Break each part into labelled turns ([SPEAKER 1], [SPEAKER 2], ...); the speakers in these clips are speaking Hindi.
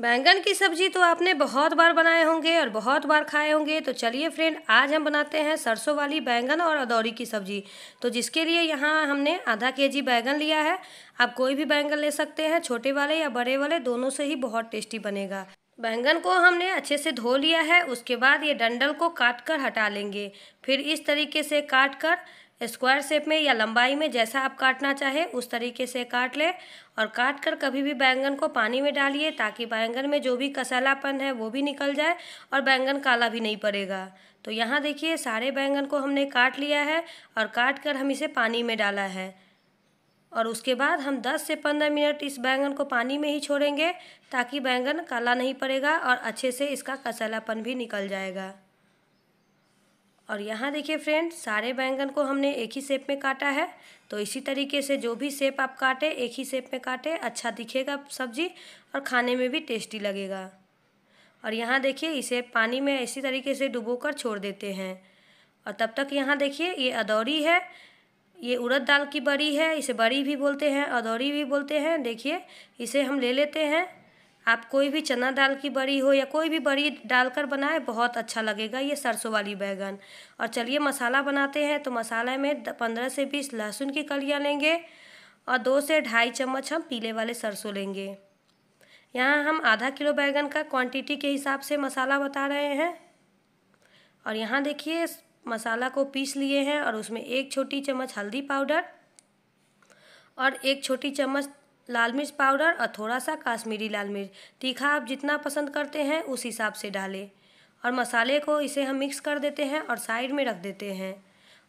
[SPEAKER 1] बैंगन की सब्जी तो आपने बहुत बार बनाए होंगे और बहुत बार खाए होंगे तो चलिए फ्रेंड आज हम बनाते हैं सरसों वाली बैंगन और अदौरी की सब्जी तो जिसके लिए यहाँ हमने आधा के जी बैंगन लिया है आप कोई भी बैंगन ले सकते हैं छोटे वाले या बड़े वाले दोनों से ही बहुत टेस्टी बनेगा बैंगन को हमने अच्छे से धो लिया है उसके बाद ये डंडल को काट कर हटा लेंगे फिर इस तरीके से काट कर स्क्वायर शेप में या लंबाई में जैसा आप काटना चाहे उस तरीके से काट लें और काट कर कभी भी बैंगन को पानी में डालिए ताकि बैंगन में जो भी कसैलापन है वो भी निकल जाए और बैंगन काला भी नहीं पड़ेगा तो यहाँ देखिए सारे बैंगन को हमने काट लिया है और काट कर हम इसे पानी में डाला है और उसके बाद हम 10 से 15 मिनट इस बैंगन को पानी में ही छोड़ेंगे ताकि बैंगन काला नहीं पड़ेगा और अच्छे से इसका कसैलापन भी निकल जाएगा और यहाँ देखिए फ्रेंड सारे बैंगन को हमने एक ही शेप में काटा है तो इसी तरीके से जो भी शेप आप काटे एक ही शेप में काटे अच्छा दिखेगा सब्जी और खाने में भी टेस्टी लगेगा और यहाँ देखिए इसे पानी में इसी तरीके से डुबो कर छोड़ देते हैं और तब तक यहाँ देखिए ये अदौरी है ये उड़द दाल की बड़ी है इसे बड़ी भी बोलते हैं अदौरी भी बोलते हैं देखिए इसे हम ले लेते हैं आप कोई भी चना दाल की बड़ी हो या कोई भी बड़ी डालकर बनाए बहुत अच्छा लगेगा ये सरसों वाली बैगन और चलिए मसाला बनाते हैं तो मसाला में पंद्रह से बीस लहसुन की कलियाँ लेंगे और दो से ढाई चम्मच हम पीले वाले सरसों लेंगे यहाँ हम आधा किलो बैगन का क्वांटिटी के हिसाब से मसाला बता रहे हैं और यहाँ देखिए मसाला को पीस लिए हैं और उसमें एक छोटी चम्मच हल्दी पाउडर और एक छोटी चम्मच लाल मिर्च पाउडर और थोड़ा सा काश्मीरी लाल मिर्च तीखा आप जितना पसंद करते हैं उस हिसाब से डालें और मसाले को इसे हम मिक्स कर देते हैं और साइड में रख देते हैं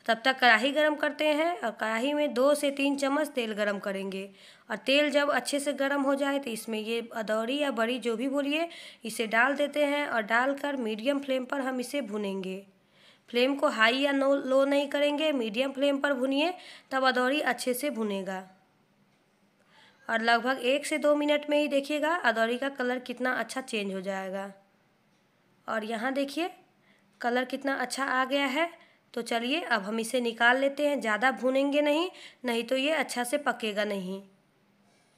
[SPEAKER 1] तब तक कढ़ाई गरम करते हैं और कढ़ाई में दो से तीन चम्मच तेल गरम करेंगे और तेल जब अच्छे से गरम हो जाए तो इसमें ये अदौरी या बड़ी जो भी बोलिए इसे डाल देते हैं और डालकर मीडियम फ्लेम पर हम इसे भुनेंगे फ्लेम को हाई या नो लो नहीं करेंगे मीडियम फ्लेम पर भुनिए तब अदौरी अच्छे से भुनेगा और लगभग एक से दो मिनट में ही देखिएगा अदौरी का कलर कितना अच्छा चेंज हो जाएगा और यहाँ देखिए कलर कितना अच्छा आ गया है तो चलिए अब हम इसे निकाल लेते हैं ज़्यादा भूनेंगे नहीं नहीं तो ये अच्छा से पकेगा नहीं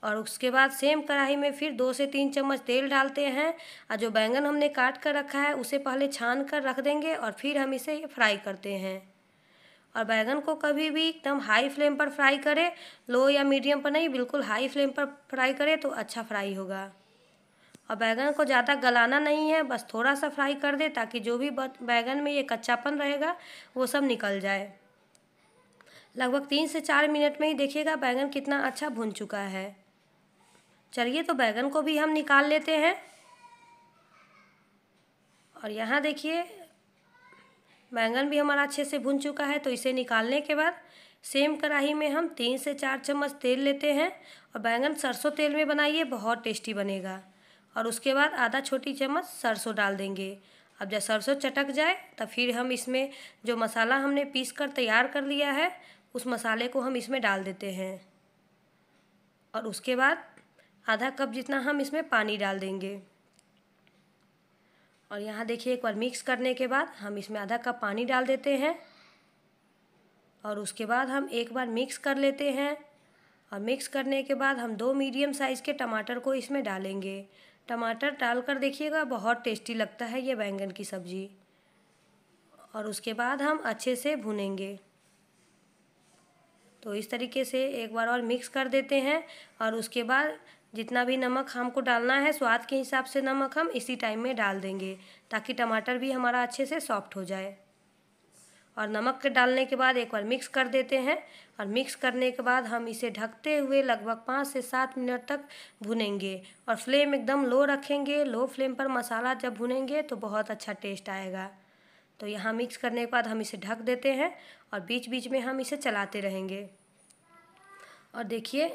[SPEAKER 1] और उसके बाद सेम कढ़ाई में फिर दो से तीन चम्मच तेल डालते हैं और जो बैंगन हमने काट कर रखा है उसे पहले छान कर रख देंगे और फिर हम इसे फ्राई करते हैं और बैंगन को कभी भी एकदम हाई फ्लेम पर फ्राई करें लो या मीडियम पर नहीं बिल्कुल हाई फ्लेम पर फ्राई करें तो अच्छा फ्राई होगा और बैंगन को ज़्यादा गलाना नहीं है बस थोड़ा सा फ्राई कर दे ताकि जो भी बैंगन में ये कच्चापन रहेगा वो सब निकल जाए लगभग तीन से चार मिनट में ही देखिएगा बैंगन कितना अच्छा भुन चुका है चलिए तो बैंगन को भी हम निकाल लेते हैं और यहाँ देखिए बैंगन भी हमारा अच्छे से भुन चुका है तो इसे निकालने के बाद सेम कढ़ाई में हम तीन से चार चम्मच तेल लेते हैं और बैंगन सरसों तेल में बनाइए बहुत टेस्टी बनेगा और उसके बाद आधा छोटी चम्मच सरसों डाल देंगे अब जब सरसों चटक जाए तो फिर हम इसमें जो मसाला हमने पीस कर तैयार कर लिया है उस मसाले को हम इसमें डाल देते हैं और उसके बाद आधा कप जितना हम इसमें पानी डाल देंगे और यहाँ देखिए एक बार मिक्स करने के बाद हम इसमें आधा कप पानी डाल देते हैं और उसके बाद हम एक बार मिक्स कर लेते हैं और मिक्स करने के बाद हम दो मीडियम साइज़ के टमाटर को इसमें डालेंगे टमाटर डालकर देखिएगा बहुत टेस्टी लगता है ये बैंगन की सब्ज़ी और उसके बाद हम अच्छे से भुनेंगे तो इस तरीके से एक बार और मिक्स कर देते हैं और उसके बाद जितना भी नमक हमको डालना है स्वाद के हिसाब से नमक हम इसी टाइम में डाल देंगे ताकि टमाटर भी हमारा अच्छे से सॉफ्ट हो जाए और नमक के डालने के बाद एक बार मिक्स कर देते हैं और मिक्स करने के बाद हम इसे ढकते हुए लगभग पाँच से सात मिनट तक भुनेंगे और फ्लेम एकदम लो रखेंगे लो फ्लेम पर मसाला जब भुनेंगे तो बहुत अच्छा टेस्ट आएगा तो यहाँ मिक्स करने के बाद हम इसे ढक देते हैं और बीच बीच में हम इसे चलाते रहेंगे और देखिए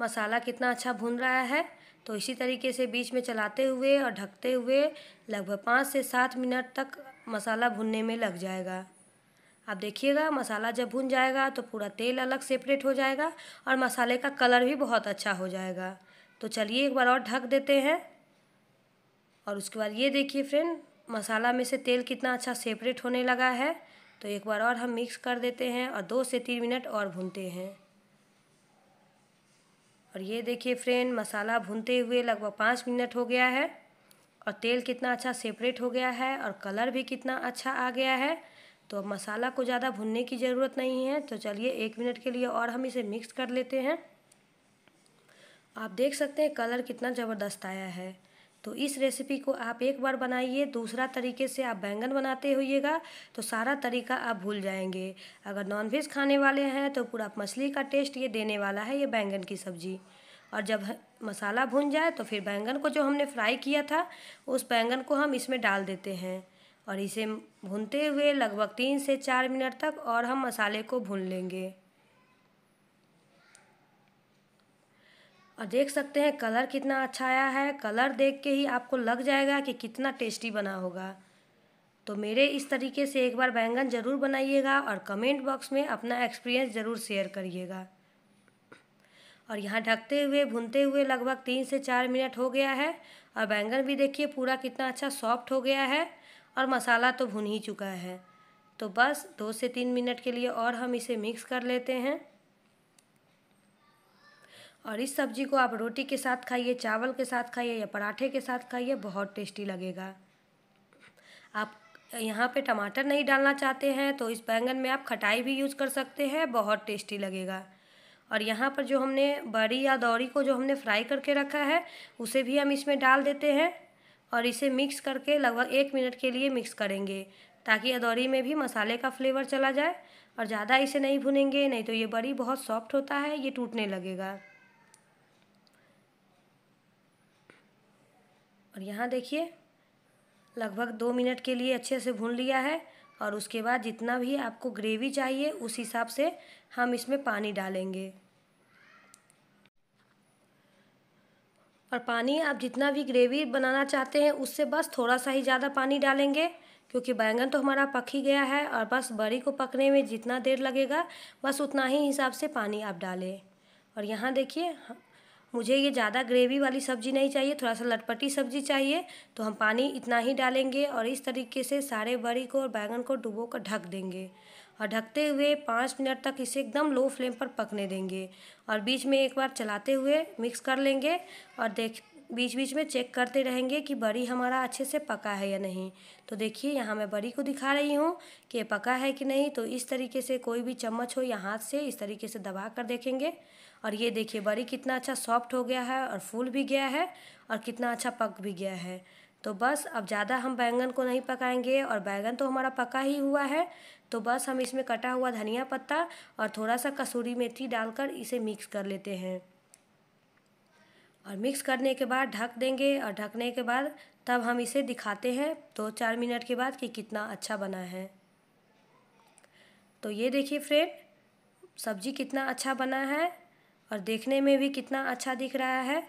[SPEAKER 1] मसाला कितना अच्छा भुन रहा है तो इसी तरीके से बीच में चलाते हुए और ढकते हुए लगभग पाँच से सात मिनट तक मसाला भुनने में लग जाएगा आप देखिएगा मसाला जब भुन जाएगा तो पूरा तेल अलग सेपरेट हो जाएगा और मसाले का कलर भी बहुत अच्छा हो जाएगा तो चलिए एक बार और ढक देते हैं और उसके बाद ये देखिए फ्रेंड मसाला में से तेल कितना अच्छा सेपरेट होने लगा है तो एक बार और हम मिक्स कर देते हैं और दो से तीन मिनट और भूनते हैं और ये देखिए फ्रेंड मसाला भूनते हुए लगभग पाँच मिनट हो गया है और तेल कितना अच्छा सेपरेट हो गया है और कलर भी कितना अच्छा आ गया है तो अब मसाला को ज़्यादा भुनने की ज़रूरत नहीं है तो चलिए एक मिनट के लिए और हम इसे मिक्स कर लेते हैं आप देख सकते हैं कलर कितना ज़बरदस्त आया है तो इस रेसिपी को आप एक बार बनाइए दूसरा तरीके से आप बैंगन बनाते होइएगा तो सारा तरीका आप भूल जाएंगे अगर नॉनवेज खाने वाले हैं तो पूरा मछली का टेस्ट ये देने वाला है ये बैंगन की सब्ज़ी और जब मसाला भुन जाए तो फिर बैंगन को जो हमने फ्राई किया था उस बैंगन को हम इसमें डाल देते हैं और इसे भूनते हुए लगभग तीन से चार मिनट तक और हम मसाले को भून लेंगे और देख सकते हैं कलर कितना अच्छा आया है कलर देख के ही आपको लग जाएगा कि कितना टेस्टी बना होगा तो मेरे इस तरीके से एक बार बैंगन ज़रूर बनाइएगा और कमेंट बॉक्स में अपना एक्सपीरियंस ज़रूर शेयर करिएगा और यहाँ ढकते हुए भुनते हुए लगभग तीन से चार मिनट हो गया है और बैंगन भी देखिए पूरा कितना अच्छा सॉफ्ट हो गया है और मसाला तो भुन ही चुका है तो बस दो से तीन मिनट के लिए और हम इसे मिक्स कर लेते हैं और इस सब्जी को आप रोटी के साथ खाइए चावल के साथ खाइए या पराठे के साथ खाइए बहुत टेस्टी लगेगा आप यहाँ पे टमाटर नहीं डालना चाहते हैं तो इस बैंगन में आप खटाई भी यूज़ कर सकते हैं बहुत टेस्टी लगेगा और यहाँ पर जो हमने बड़ी या दौरी को जो हमने फ्राई करके रखा है उसे भी हम इसमें डाल देते हैं और इसे मिक्स करके लगभग एक मिनट के लिए मिक्स करेंगे ताकि अदौरी में भी मसाले का फ्लेवर चला जाए और ज़्यादा इसे नहीं भुनेंगे नहीं तो ये बड़ी बहुत सॉफ्ट होता है ये टूटने लगेगा और यहाँ देखिए लगभग दो मिनट के लिए अच्छे से भून लिया है और उसके बाद जितना भी आपको ग्रेवी चाहिए उस हिसाब से हम इसमें पानी डालेंगे और पानी आप जितना भी ग्रेवी बनाना चाहते हैं उससे बस थोड़ा सा ही ज़्यादा पानी डालेंगे क्योंकि बैंगन तो हमारा पक ही गया है और बस बड़ी को पकने में जितना देर लगेगा बस उतना ही हिसाब से पानी आप डालें और यहाँ देखिए मुझे ये ज़्यादा ग्रेवी वाली सब्ज़ी नहीं चाहिए थोड़ा सा लटपटी सब्ज़ी चाहिए तो हम पानी इतना ही डालेंगे और इस तरीके से सारे बड़ी को और बैंगन को डुबो कर ढक देंगे और ढकते हुए पाँच मिनट तक इसे एकदम लो फ्लेम पर पकने देंगे और बीच में एक बार चलाते हुए मिक्स कर लेंगे और देख बीच बीच में चेक करते रहेंगे कि बड़ी हमारा अच्छे से पका है या नहीं तो देखिए यहाँ मैं बड़ी को दिखा रही हूँ कि ये पका है कि नहीं तो इस तरीके से कोई भी चम्मच हो या हाथ से इस तरीके से दबा कर देखेंगे और ये देखिए बड़ी कितना अच्छा सॉफ्ट हो गया है और फूल भी गया है और कितना अच्छा पक भी गया है तो बस अब ज़्यादा हम बैंगन को नहीं पकाएंगे और बैंगन तो हमारा पका ही हुआ है तो बस हम इसमें कटा हुआ धनिया पत्ता और थोड़ा सा कसूरी मेथी डालकर इसे मिक्स कर लेते हैं और मिक्स करने के बाद ढक देंगे और ढकने के बाद तब हम इसे दिखाते हैं दो चार मिनट के बाद कि कितना अच्छा बना है तो ये देखिए फ्रेंड सब्जी कितना अच्छा बना है और देखने में भी कितना अच्छा दिख रहा है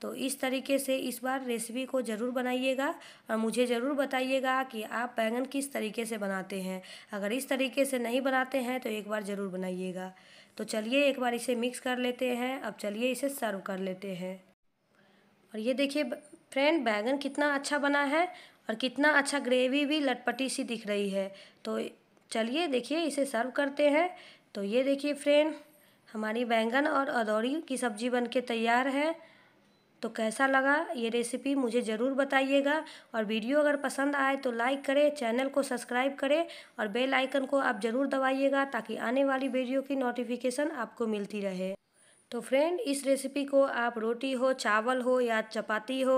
[SPEAKER 1] तो इस तरीके से इस बार रेसिपी को ज़रूर बनाइएगा और मुझे ज़रूर बताइएगा कि आप बैंगन किस तरीके से बनाते हैं अगर इस तरीके से नहीं बनाते हैं तो एक बार ज़रूर बनाइएगा तो चलिए एक बार इसे मिक्स कर लेते हैं अब चलिए इसे सर्व कर लेते हैं और ये देखिए फ्रेंड बैगन कितना अच्छा बना है और कितना अच्छा ग्रेवी भी लटपटी सी दिख रही है तो चलिए देखिए इसे सर्व करते हैं तो ये देखिए फ्रेंड हमारी बैंगन और अदौड़ी की सब्ज़ी बन के तैयार है तो कैसा लगा ये रेसिपी मुझे ज़रूर बताइएगा और वीडियो अगर पसंद आए तो लाइक करें चैनल को सब्सक्राइब करें और बेल आइकन को आप ज़रूर दबाइएगा ताकि आने वाली वीडियो की नोटिफिकेशन आपको मिलती रहे तो फ्रेंड इस रेसिपी को आप रोटी हो चावल हो या चपाती हो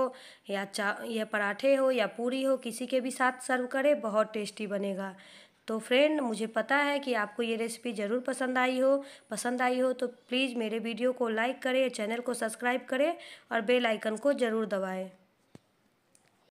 [SPEAKER 1] या चा या पराठे हो या पूरी हो किसी के भी साथ सर्व करें बहुत टेस्टी बनेगा तो फ्रेंड मुझे पता है कि आपको ये रेसिपी ज़रूर पसंद आई हो पसंद आई हो तो प्लीज़ मेरे वीडियो को लाइक करें चैनल को सब्सक्राइब करें और बेल आइकन को ज़रूर दबाएँ